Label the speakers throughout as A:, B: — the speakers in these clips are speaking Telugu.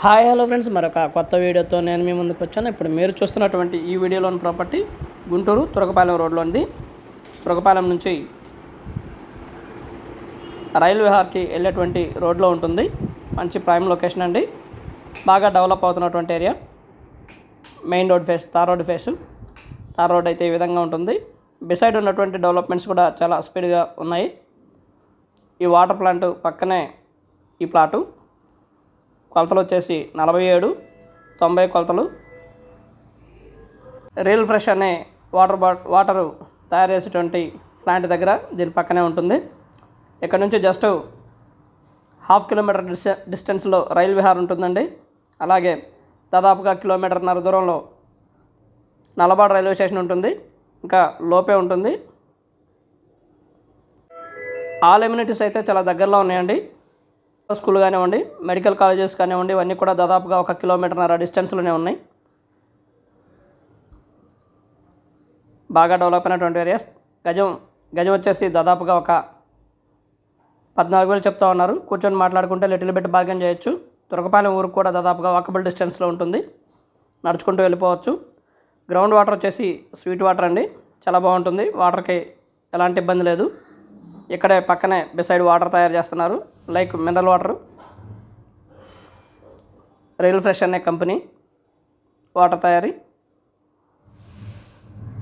A: హాయ్ హలో ఫ్రెండ్స్ మరొక కొత్త వీడియోతో నేను మీ ముందుకు వచ్చాను ఇప్పుడు మీరు చూస్తున్నటువంటి ఈ వీడియోలోని ప్రాపర్టీ గుంటూరు తురకపాలెం ఉంది తురకపాలెం నుంచి రైల్ విహార్కి వెళ్ళేటువంటి రోడ్లో ఉంటుంది మంచి ప్రైమ్ లొకేషన్ అండి బాగా డెవలప్ అవుతున్నటువంటి area main road face tar road face tar road అయితే ఈ విధంగా ఉంటుంది బిసైడ్ ఉన్నటువంటి డెవలప్మెంట్స్ కూడా చాలా స్పీడ్గా ఉన్నాయి ఈ వాటర్ ప్లాంట్ పక్కనే ఈ ప్లాటు కొలతలు వచ్చేసి నలభై ఏడు తొంభై కొలతలు రియల్ ఫ్రెష్ అనే వాటర్ బాట్ వాటరు తయారు చేసేటువంటి ప్లాంట్ దగ్గర దీని పక్కనే ఉంటుంది ఇక్కడ నుంచి జస్ట్ హాఫ్ కిలోమీటర్ డిస్ డిస్టెన్స్లో రైల్ విహార్ ఉంటుందండి అలాగే దాదాపుగా కిలోమీటర్న్నర దూరంలో నలబాడు రైల్వే స్టేషన్ ఉంటుంది ఇంకా లోపే ఉంటుంది ఆల్ ఎమ్యూనిటీస్ అయితే చాలా దగ్గరలో ఉన్నాయండి స్కూల్ కానివ్వండి మెడికల్ కాలేజెస్ కానివ్వండి ఇవన్నీ కూడా దాదాపుగా ఒక నర డిస్టెన్స్లోనే ఉన్నాయి బాగా డెవలప్ అయినటువంటి ఏరియాస్ గజం గజం వచ్చేసి దాదాపుగా ఒక పద్నాలుగు వేలు చెప్తా ఉన్నారు కూర్చొని మాట్లాడుకుంటే లిటిల్ బిట్ బార్గెన్ చేయొచ్చు తురకపాలెం ఊరు కూడా దాదాపుగా వాకబుల్ డిస్టెన్స్లో ఉంటుంది నడుచుకుంటూ వెళ్ళిపోవచ్చు గ్రౌండ్ వాటర్ వచ్చేసి స్వీట్ వాటర్ అండి చాలా బాగుంటుంది వాటర్కి ఎలాంటి ఇబ్బంది లేదు ఇక్కడే పక్కనే బిసైడ్ వాటర్ తయారు చేస్తున్నారు like mineral water real fresh అనే కంపెనీ వాటర్ తయారీ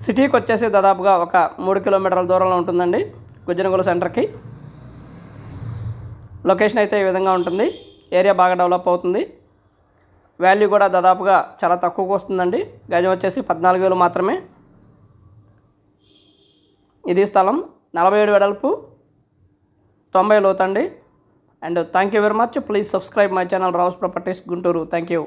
A: సిటీకి వచ్చేసి దాదాపుగా ఒక మూడు కిలోమీటర్ల దూరంలో ఉంటుందండి గుజ్జనగూడ సెంటర్కి లొకేషన్ అయితే ఈ విధంగా ఉంటుంది ఏరియా బాగా డెవలప్ అవుతుంది వాల్యూ కూడా దాదాపుగా చాలా తక్కువకు వస్తుందండి గజం వచ్చేసి పద్నాలుగు వేలు మాత్రమే ఇది స్థలం నలభై ఏడు వెడల్పు తొంభై లోతండి and thank you very much please subscribe my channel Rao's properties Guntur thank you